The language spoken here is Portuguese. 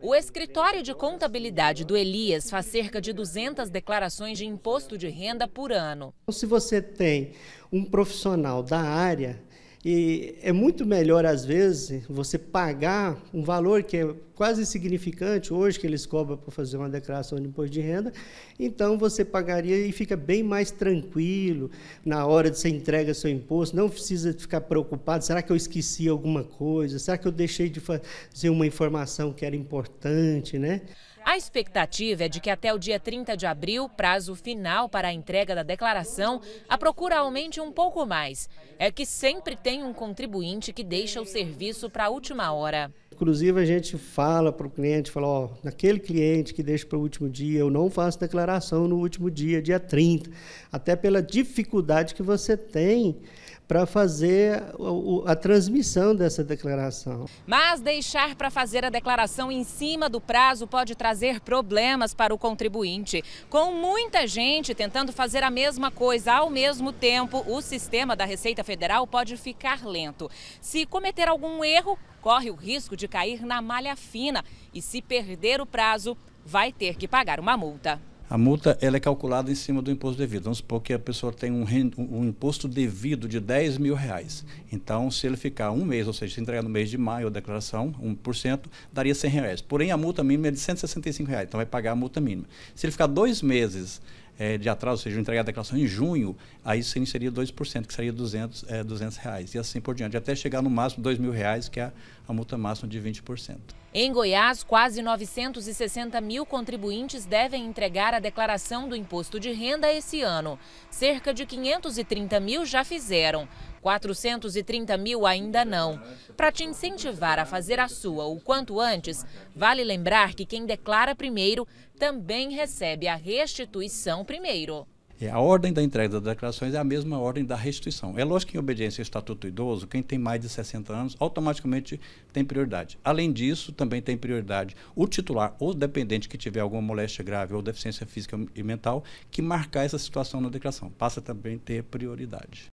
O escritório de contabilidade do Elias faz cerca de 200 declarações de imposto de renda por ano. Então, se você tem um profissional da área e é muito melhor, às vezes, você pagar um valor que é quase insignificante hoje, que eles cobram para fazer uma declaração de imposto de renda. Então, você pagaria e fica bem mais tranquilo na hora de você entrega seu imposto. Não precisa ficar preocupado: será que eu esqueci alguma coisa? Será que eu deixei de fazer uma informação que era importante, né? A expectativa é de que até o dia 30 de abril, prazo final para a entrega da declaração, a procura aumente um pouco mais. É que sempre tem tem um contribuinte que deixa o serviço para a última hora. Inclusive, a gente fala para o cliente, fala, ó, naquele cliente que deixa para o último dia, eu não faço declaração no último dia, dia 30. Até pela dificuldade que você tem para fazer a transmissão dessa declaração. Mas deixar para fazer a declaração em cima do prazo pode trazer problemas para o contribuinte. Com muita gente tentando fazer a mesma coisa ao mesmo tempo, o sistema da Receita Federal pode ficar ficar lento. Se cometer algum erro, corre o risco de cair na malha fina e se perder o prazo, vai ter que pagar uma multa. A multa ela é calculada em cima do imposto devido. Vamos supor que a pessoa tem um, um, imposto devido de 10 mil reais. Então, se ele ficar um mês, ou seja, se entregar no mês de maio a declaração, 1%, daria 100 reais. Porém, a multa mínima é de 165 reais, então vai pagar a multa mínima. Se ele ficar dois meses é, de atraso, ou seja, entregar a declaração em junho, aí você inseria 2%, que seria 200, é, 200 reais. E assim por diante, até chegar no máximo 2 mil reais, que é a, multa máxima de 20%. Em Goiás, quase 960 mil contribuintes devem entregar a declaração do imposto de renda esse ano. Cerca de 530 mil já fizeram. 430 mil ainda não. Para te incentivar a fazer a sua o quanto antes, vale lembrar que quem declara primeiro também recebe a restituição primeiro. É, a ordem da entrega das declarações é a mesma ordem da restituição. É lógico que, em obediência ao Estatuto Idoso, quem tem mais de 60 anos automaticamente tem prioridade. Além disso, também tem prioridade o titular ou dependente que tiver alguma moléstia grave ou deficiência física e mental que marcar essa situação na declaração. Passa também a ter prioridade.